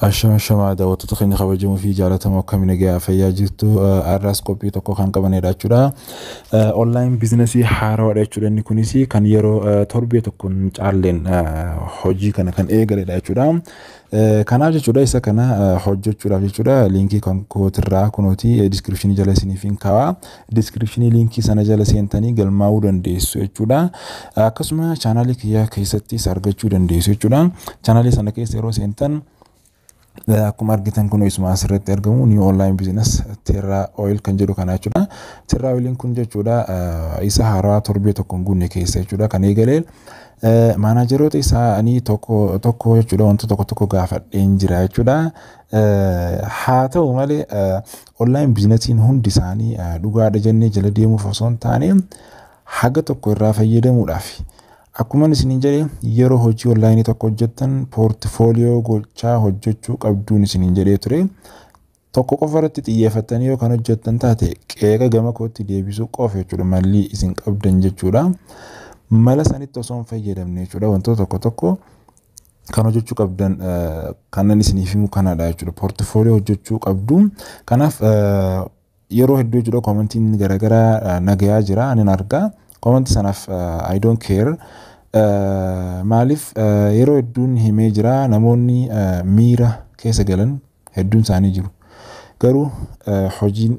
Ashaam Shamaa daawwattoota keenya kabajamuu fi jaalatamoo akkamii gaafayyaa jirtu har'as qophii tokko kan qabanidha jechuudha. Onlaayin biizinasii haarawaadha jechuudha inni kunis kan yeroo eh, torbee tokkoon caalleen eh, hojii kana kan eegaledha jechuudha. Eh, Kanaaf jechuudha isa kana hojjechuudhaaf jechuudha liinkii kan kootirraa kunuutii diskiripshinii jala isiniif hin kaawaa. Diskiripshinii liinkii sana jala seentanii galmaa'uu dandeessu jechuudha. Akkasuma chaanaalii kiyyaa keessattis argachuu dandeessu jechuudha. Chaanaalii sana keessa yeroo seentan akkuma argitan kun isuma asirratti argamu ni online business terra oil kan jedhu kana jechuudha. Terra oiliin kun jechuudha isa haaraa torbee tokko hin guunne keessa jechuudha kan eegalee maanaajaroota isaanii tokko tokko jechuudha wanta tokko tokko gaafadheen jira jechuudha. Haa ta'u malee online biizinasiin hundi isaanii dhugaadha jennee jala deemuuf osoo hin taane haga tokko irraa fayyadamuudhaafi. Akkuma isin jedhe yeroo hojii onlaayinii tokko hojjettan poortifooliyoo gochaa hojjechuu qabduun isin jedhee ture. Tokko qofa irratti xiyyeeffattanii yookaan kan hojjettan taate qeeqa gama kootti deebisuu qofa jechuudha malli isin qabdan jechuudha. Mala sanitti osoo hin fayyadamne jechuudha wantoota tokko tokko kan hojjechuu qabdan kanan isiniif himu kanadha jechuudha poortifooliyoo hojjechuu qabdu. Kanaaf yeroo hedduu jechuudha koomentiin garaagaraa nagayaa jira anin argaa. Waanti sanaaf uh, I don't care. Uh, Maaliif uh, yeroo hedduun himee jira namoonni miira keessa galan hedduun isaanii jiru. Garuu hojiin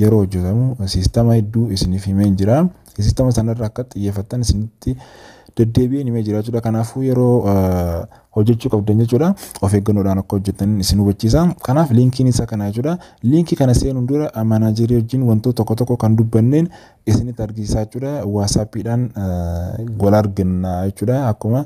yeroo hojjetamu siistama hedduu isiniif himee jira jiraa. Siistama sanarraa akkatti xiyyeeffattan isinitti deddeebi'een himee jira jechuudha. Kanaafuu yeroo hojjechuu qabdan jechuudha of eeggannoodhaan akka hojjetan isin hubachiisa. Kanaaf liinkiin isaa kana jechuudha. Liinkii kana seenuun dura maanaajerii wajjin wantoota tokko tokko kan dubbanneen isinitti argisiisaa jechuudha. Waasaapiidhaan wal arganna jechuudha. Akkuma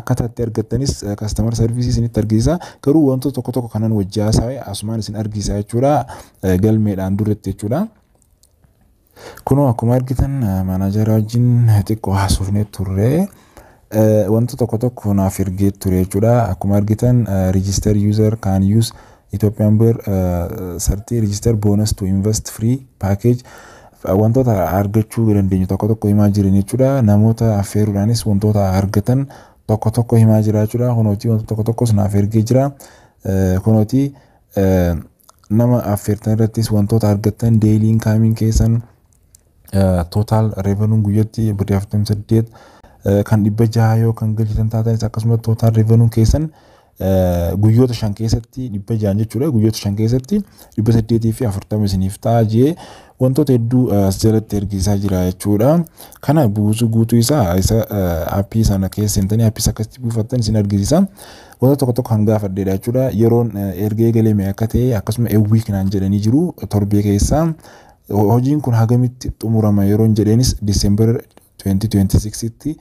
akkata itti argattanis kastamar sarviisii isinitti argisiisa. Garuu wantoota tokko tokko kanan wajjin haasawee asumaan isin argisiisa jechuudha. Galmeedhaan duratti jechuudha. Kunoo akkuma argitan eh, maanaajara wajjin xiqqoo haasofnee ture. Eh, wanti tokko tokko naaf ergee ture jechuudha. Akkuma argitan eh, register user can use Ethiopian sartii register bonus to invest free package wantoota argachuu dandeenyu tokko tokko himaa jiran jechuudha. Namoota affeeruudhaanis wantoota argatan tokko tokko himaa jira jechuudha. wantoota tokko tokkos naaf ergee jira. Kunootii nama affeertan irrattis wantoota argatan 'daily inkaamiin keessan ቶታል ሬቨኑን ጉየቲ ብዲያፍቶም ስዴት ከን ዲበ ጃዮ ከን ግል ተንታታይ ሳቀስመ ቶታል ሬቨኑን ኬሰን ጉዮት ሸን ኬሰቲ ዲበ ጃን ጉዮት ሸን ኬሰቲ ዲበ ስዴቲ ሲኒፍታ ጄ ወንቶት ሄዱ ስጀለት ኤርጊሳ ጅራ ያቹዳ ከነ ብዙ ጉቱ ይሳ አይሳ አፒ ሳና ኬስ እንተኒ አፒ ሳከስቲ ቡፈተን ሲን ኤርጊሳ ወንቶት ቆቶ ካንጋ ፈደዳ ያቹዳ የሮን ኤርጌ ገሌ ሚያከቴ አከስመ ኤዊክ ናን ጀለኒ ጅሩ ኬሳ hojiin kun hagamitti xumurama yeroon jedheenis diisembar 2026tti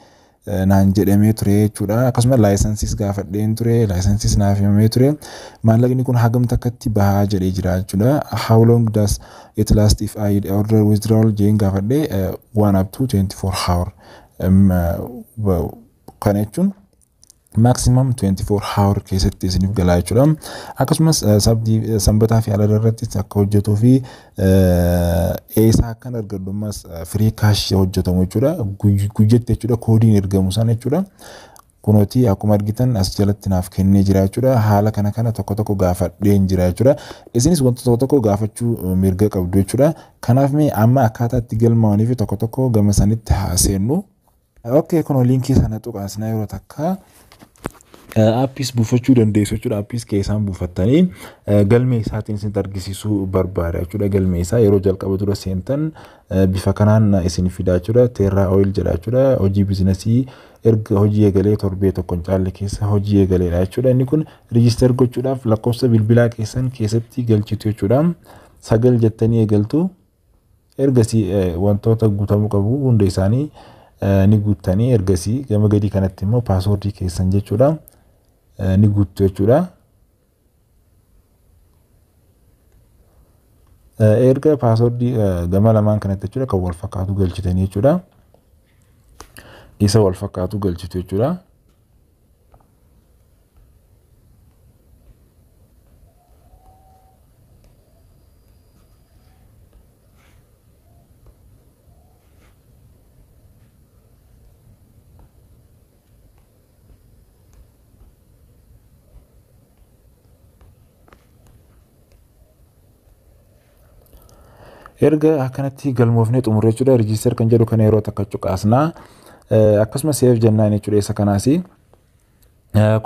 naan jedhamee ture jechuudha akkasumas laayisensiis gaafadheen ture laayisensiis naaf himamee ture maallaqni kun hagamta akkatti bahaa jedhee jira jechuudha how long does it last if I order withdrawal jeen gaafadhee one up to 24 hour kana jechuun Maximum 24 hour keessatti isiniif galaa jechuudha. Akkasumas eh, sabdii eh, sanbataa fi alada irratti akka hojjetuu fi eh, eesaa akkan argadhu ammas firii kaash hojjetamu jechuudha. Guyyaatti jechuudha koodiin ergamu sana jechuudha. kunotii akkuma argitan as jalatti naaf kennee jira Haala kana kana tokko tokko gaafadheen jira jechuudha. Isinis wantoota tokko tokko gaafachuu mirga qabdu jechuudha. Kanaaf mee amma akkaataa itti galmaa'anii fi tokko tokko gama sanitti haa Ok kun liinkii sana tuqaasnaa yeroo takka eh, aappiis buufachuu dandeessu jechuudha. Aappiis keessaan buufattanii eh, galmee isin argisiisuu barbaada jechuudha. Galmee isaa yeroo jalqaba dura seentan eh, bifa kanaan isin fidaa jechuudha. Teerraa ooyil jedha jechuudha. Hojii biizinasii erga hojii eegalee torbee tokkoon caalle keessa hojii eegaleedha jechuudha. Inni kun riijister gochuudhaaf lakkoofsa bilbilaa keessan keessatti galchitu jechuudha. Sagal jettanii eegaltu ergasii wantoota guutamuu qabu hunda isaanii Eh, ni guuttanii ergasii gama gadii kanatti immoo paaswordii keessan jechuudha eh, ni guttu jechuudha. Eh, erga paaswordii gama lamaan kanatti jechuudha kan walfakkaatu galchitani galchitanii jechuudha. Isa walfakkaatu galchitu jechuudha. Erga akkanatti galmoofnee xumurree jechuudha riijisteer kan jedhu kana yeroo takka cuqaasnaa akkasuma seef jennaan jechuudha isa kanaas.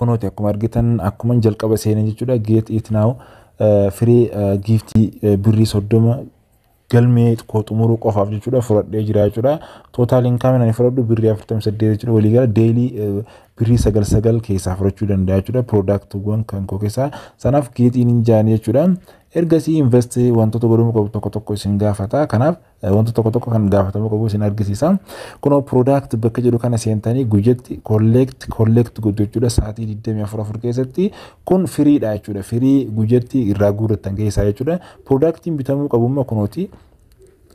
Kunuuti akkuma argitan akkuma jalqaba seenan jechuudha geet it naaw firii giiftii birrii soddoma galmee koo xumuruu qofaaf jechuudha fudhadhee jira jechuudha. Tootaal inkaamiin ani fudhadhu birrii afurtama saddeet jechuudha walii gala deelii birrii sagal sagal keessaa fudhachuu danda'a jechuudha. Piroodaaktiiwwan kan koo keessaa sanaaf geetiin hin jaani jechuudha. ergasii investii wantoota godhamuu qabu tokko tokko isin gaafata. Kanaaf eh, wantoota tokko tokko kan gaafatamuu qabu isin argisiisa. Kunoo piroodaakti bakka jedhu kana seentanii guyyatti kolleekt kolleekt godhu jechuudha sa'aatii 24 afur keessatti kun firiidha jechuudha. Firii guyyatti irraa guurrattan keessaa jechuudha. Piroodaaktiin bitamuu qabu immoo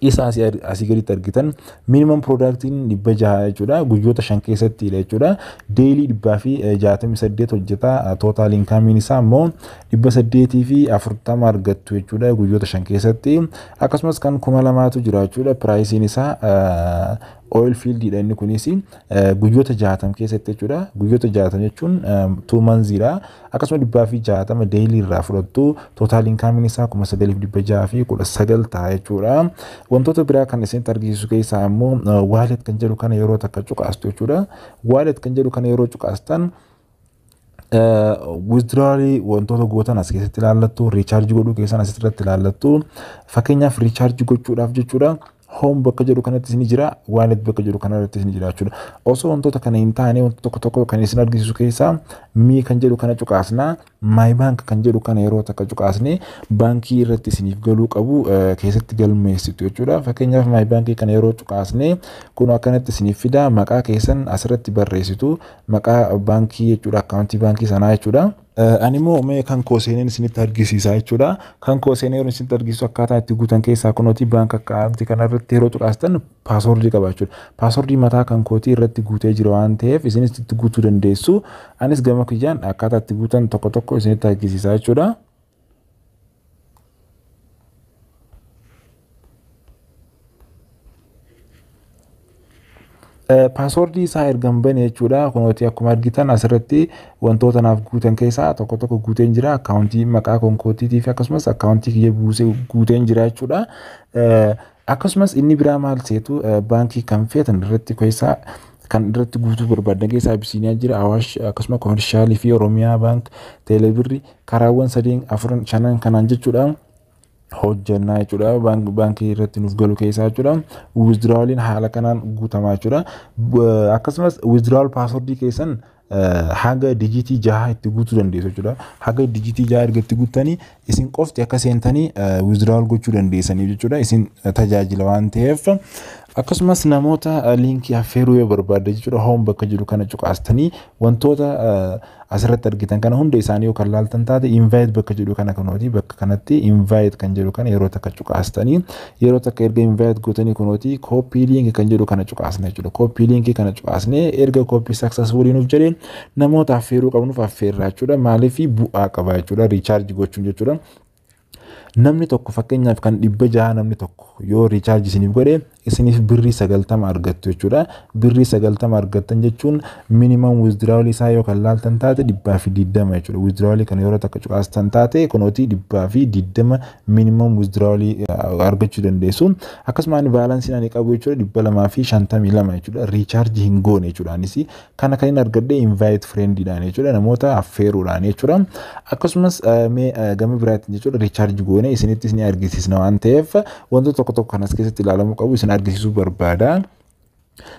isa asii gaditti argitan minimum piroodaaktiin dhibba jaha jechuudha guyyoota shan keessattidha jechuudha deelii dhibbaa fi eh, jaatamii saddeet hojjeta eh, tootaal inkaamiin isaa immoo dhibba saddeetii fi afurtama argattu jechuudha guyyoota shan keessatti akkasumas kan kuma lamaatu jira jechuudha piraayisiin isaa eh, oil fieldiidha inni kunis eh, guyyoota jaatam keessatti jechuudha. Guyyoota jaatam jechuun eh, two manziidha. Akkasuma dhibbaa fi jaatama deelii fudhattu tootaal isaa kuma fi dhibba sagal ta'a jechuudha. Wantoota biraa kan isinitti keessaa immoo eh, kan jedhu kana yeroo takka jechuudha. kan jedhu yeroo wantoota gootan as keessatti ilaallattu riichaarjii godhuu keessan asirratti ilaallattu fakkeenyaaf riichaarjii gochuudhaaf jechuudha. hoon bakka jedhu kanattis ni jira waan bakka jedhu kanarrattis ni jira jechuudha. Osoo wantoota kana hin taane wantoota tokko tokko kan isin argisiisu keessaa mii kan jedhu kana cuqaasnaa maay Bank kan jedhu kana yeroo takka cuqaasnee baankii irratti isinif galuu qabu eh, keessatti galmeessitu jechuudha. Fakkeenyaaf maay baankii kana yeroo cuqaasnee kun akkanatti isinif fida maqaa keessan asirratti barreessitu maqaa baankii jechuudha akkaawuntii baankii sanaa jechuudha. Eh, ani immoo mee kan koo isinitti argisiisaa jechuudha. Kan koo seenee yeroo isinitti akkaataa itti guutan keessaa kunooti baankii akkaatti kanarratti yeroo xuraastan paasoordii qaba mataa kan kootii irratti guutee jira waan ta'eef isinis itti guutuu dandeessu. Anis gama kiyyaan akkaataa itti guutan tokko tokko isinitti jechuudha. Eh, paaswordii isaa erga hin bane jechuudha. Kunooti akkuma argitan asirratti wantoota naaf guutan keessaa tokko tokko guuteen jira. maqaa fi akkasumas buusee eh, Akkasumas inni biraa maal seetu eh, baankii kan feetan irratti keessaa kan irratti guutuu barbaadan keessaa Abisiiniyaa jira, Awaash fi Oromiyaa Baank, karaawwan sadiin afran shanan kanaan jechuudha. hojjannaa jechuudha baankii irratti nuuf galu keessaa jechuudha wizdiraawaliin haala kanaan guutamaa jechuudha eh, akkasumas wizdiraawal paaswordii keessan eh, haga dijitii jaha itti guutuu dandeessu jechuudha haga dijitii jaha erga itti guuttanii isin qofti akka seentanii eh, wizdiraawal gochuu dandeessaniif jechuudha isin tajaajila waan ta'eef Akkasumas namoota ah, liinkii affeeruu yoo barbaadde jechuudha hoon bakka jiru kana cuqaastanii wantoota ah, asirratti argitan kana hunda isaanii yookaan laaltan taate invaayit bakka jedhu kana kunooti bakka kanatti invaayit kan jedhu kana yeroo takka cuqaastanii yeroo takka erga invaayit kunooti kooppii liinkii kan jedhu kana cuqaasne jechuudha kooppii liinkii kana erga kooppii saksesfuulii nuuf jedheen namoota affeeruu qabnuuf affeerraa jechuudha maalif bu'aa qaba jechuudha riichaarjii gochuun jechuudha namni tokko fakkeenyaaf kan dhibba jaha namni tokko yoo riichaarjii isiniif godhe isiniif birrii sagaltama argattu jechuudha. Birrii sagaltama argattan jechuun minimum wizdiraawulii isaa laaltan taate dhibbaa fi jechuudha. kana taate dhibbaa fi minimum argachuu dandeessu. baalansii qabu jechuudha shantamii lama jechuudha. Riichaarjii hin goone jechuudha. Anis kana kan argadde invite friendiidhaan jechuudha namoota affeeruudhaan jechuudha. Akkasumas gama goone isinittis argisisna argisiisna waan ta'eef wantoota tokko tokko kanas keessatti ilaalamuu qabu isin argisiisuu barbaada.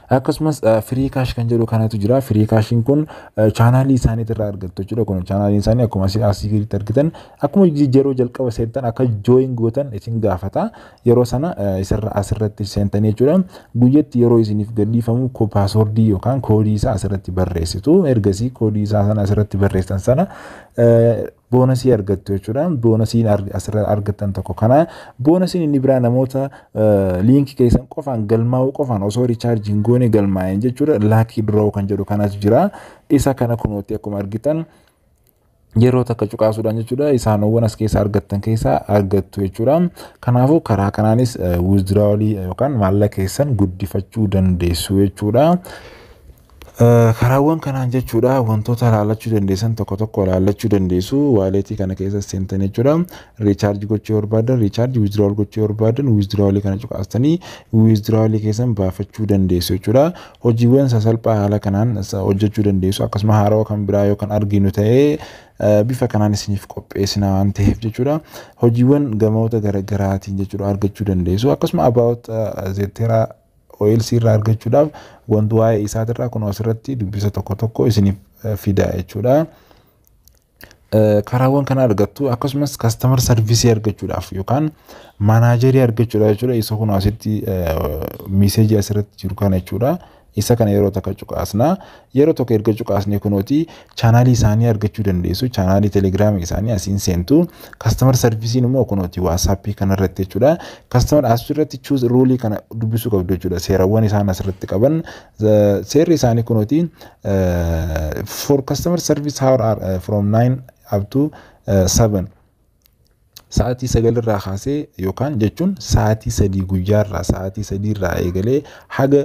Akkasumas eh, firii kaash kan jedhu kanatu jira. Firii kun eh, chaanaalii isaaniitti irraa argattu jechuudha. Kun chaanaaliin isaanii akkuma asii argitan akkuma yeroo jalqaba seentan akka jooyin gootan Yeroo sana eh, isirra asirratti seentanii jechuudha. Guyyatti yeroo isaa asirratti barreessitu. sana boonasii argattu jechuudhaan boonasiin asirra argatan tokko kana boonasiin inni biraa namoota eh, liinkii keessan qofaan galmaa'uu qofaan osoo riichaarjiin goone galmaa'een jechuudha laakii duroo kan jedhu kanas jiraa. isa kana kunuutti akkuma argitan yeroo takka cuqaasuudhaan jechuudha isaanowwan as keessa argattan keessa argattu jechuudha kanaafuu karaa kanaanis eh, wizdiraawolii eh, yookaan maalla keessan guddifachuu dandeessu jechuudha. Eh, karaawwan kanaan jechuudha wantoota laallachuu dandeessan tokko tokko laallachuu dandeessu waaleetii kana keessa seentan jechuudha. Riichaarjii gochuu barbaadan riichaarjii wiizdiraawol gochuu barbaadan wiizdiraawolii kana cuqaastanii wiizdiraawolii keessan baafachuu dandeessu jechuudha. Hojiiwwan sasalphaa haala kanaan hojjechuu dandeessu akkasuma haaroo kan biraa yookaan arginu ta'ee eh, bifa kanaan isiniif qopheessina waan ta'eef jechuudha. Hojiiwwan gamoota garaagaraatiin jechuudha argachuu dandeessu akkasuma about eh, zeetera ooyilsii irraa argachuudhaaf wanti waa'ee isaatirraa kun asirratti dubbisa tokko tokko isiniif fida jechuudha. Karaawwan kana argattu akkasumas kastamar sarvisii argachuudhaaf yookaan maanaajarii argachuudhaaf jechuudha isa kun asitti miiseejii asirratti jiru kana jechuudha. isa kana yeroo takka cuqaasnaa yeroo tokko erga cuqaasnee kunooti chaanaalii isaanii argachuu dandeessu chaanaalii teeleegiraamii isaanii asiin seentu kastamar sarvisiin immoo kunooti waasaappii kana irratti jechuudha kastamar asirratti chuus ruulii kana dubbisuu qabdu jechuudha seerawwan isaan asirratti qaban seerri isaanii kunooti for customer service hour from nine up to seven. sa'aatii irraa kaasee yookaan jechuun sa'aatii sadii guyyaa irraa sa'aatii sadii irraa eegalee haga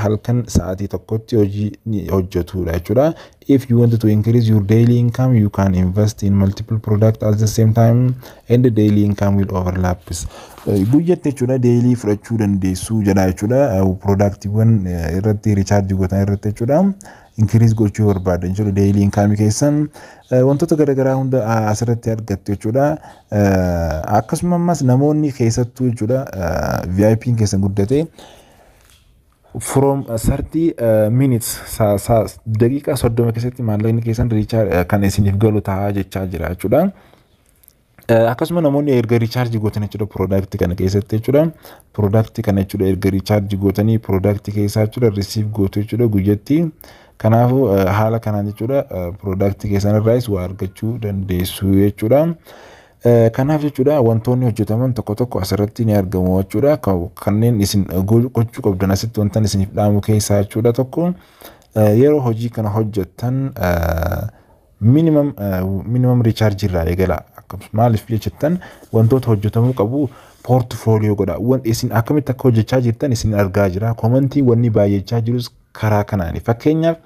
halkan sa'aatii tokkotti hojii ni hojjetudha jechuudha. If you want to increase your daily income, you can invest in multiple products at the same time and the daily income will overlap. Guyyatti jechuudha daily fudhachuu dandeessuu jedha jechuudha. Productiiwwan irratti riichaarjii gootan irratti jechuudha. Inkiriis gochuu barbaada jechuudha deelii inkaamii keessan wantoota garaagaraa hunda asirratti argattu jechuudha. Akkasuma ammas namoonni keessattuu jechuudha VIP keessan guddate. from 30 uh, uh, minutes daqiiqaa soddoma keessatti maallaqni keessan riichaa uh, kan isinif galu taa'aa jechaa jira jechuudha. Akkasuma namoonni erga riichaarjii gootan jechuudha piroodaaktii kana keessatti jechuudha. Piroodaaktii kana jechuudha erga riichaarjii gootanii piroodaaktii keessaa jechuudha risiif gootu jechuudha guyyatti. Kanaafuu haala kanaan jechuudha piroodaaktii keessan irraas waa argachuu dandeessu jechuudha. Eh, kanaaf jechuudha wantoonni hojjetaman tokko tokko asirratti ni argamu Kanneen isin eh, gochuu asitti wanta keessaa jechuudha tokko eh, yeroo hojii kana hojjettan minimum minimum irraa eegala. Maaliif jettan wantoota hojjetamuu qabu poortifooliyoo godha. akkamitti akka hojjechaa jirtan isin argaa jira. Koomentii wanni baay'achaa jirus karaa kanaani. Fakkeenyaaf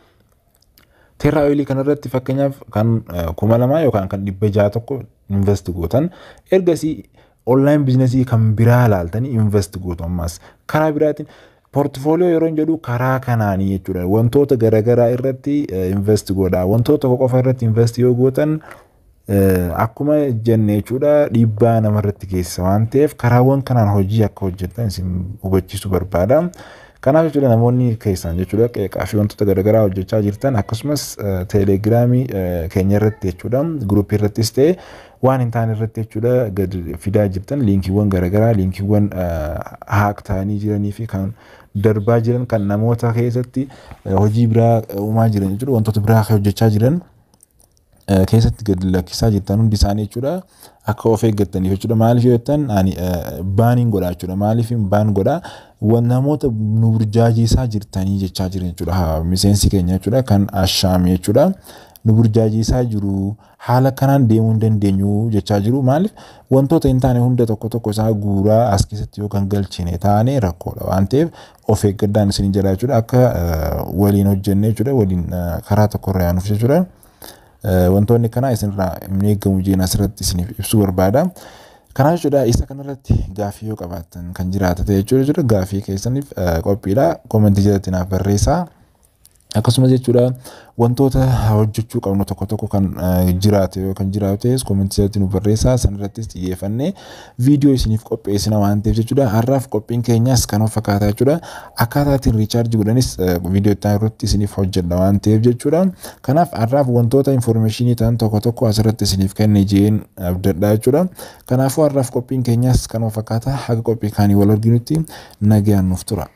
teerraa ooyilii kanarratti fakkeenyaaf kan kuma lamaa yookaan kan dhibba ja'a tokko invest gootan ergasii onlaayin biizinasii kan biraa ilaaltanii invest gootu ammaas karaa biraatiin poortifooliyoo yeroo jedhu karaa kanaanii jechuudha wantoota garagaraa irratti eh, invest godha wantoota tokko qofa irratti invest gootan eh, akkuma jenne jechuudha dhiibbaa namarratti geessa waan ta'eef karaawwan kanaan hojii akka hojjetan isin hubachiisu barbaada. Kanaaf jechuudha namoonni keessan jechuudha qeeqaafi wantoota garaa hojjechaa jirtan akkasumas e, telegiraamii e, keenya irratti jechuudha guruupii irrattis ta'e waan hin taane irratti jechuudha gad fidaa jirtan liinkiiwwan garaa, liinkiiwwan e, haak ta'anii jiranii kan darbaa jiran kan namoota keessatti hojii biraa uumaa jiran jechuudha wantoota biraa hojjechaa jiran. keessatti gad lakkisaa jirtan isaanii jechuudha akka of eeggataniif jechuudha maaliif yoo jettan baaniin godhaa jechuudha maaliif baan godhaa namoota nu burjaajisaa jirtanii jechaa jiran jechuudha miseensi keenya jechuudha kan ashaame jechuudha nu burjaajisaa jiru haala kanaan deemuu hin dandeenyu jechaa jiru maaliif wantoota hin taane hunda tokko tokko isaa guuraa as keessatti yookaan galchine taane rakkoodha waan ta'eef of eeggaddaan isin jira jechuudha akka waliin hojjenne jechuudha waliin karaa tokkorra yaanuuf jechuudha. wantoonni kana isinirraa hin eegamu jeen asirratti isiniif ibsuu barbaada. Kanaaf jechuudha isa kanarratti gaaffii yoo qabaatan kan jiraata ta'e jechuudha gaafii keessaniif qophiidha. Koomentii jalatti naaf Akkasuma jechuudha wantoota hojjechuu qabnu tokko tokko kan eh, jiraate yoo kan jiraates koomentii irratti nu barreessaa sanirrattis xiyyeeffannee viidiyoo isiniif qopheessina waan ta'eef jechuudha. Har'aaf qophiin keenyas kan of akkaataa jechuudha. Akkaataa ittiin riichaarjii godhanis eh, viidiyoo ittiin irratti isiniif hojjedha waan ta'eef jechuudha. Kanaaf har'aaf wantoota infoormeeshinii ta'an tokko tokko asirratti isiniif kenne jeen abdadhaa eh, jechuudha. Kanaafuu har'aaf qophiin keenyas kan of akkaataa haga qophii kaanii wal arginutti nagaan nuuf tura.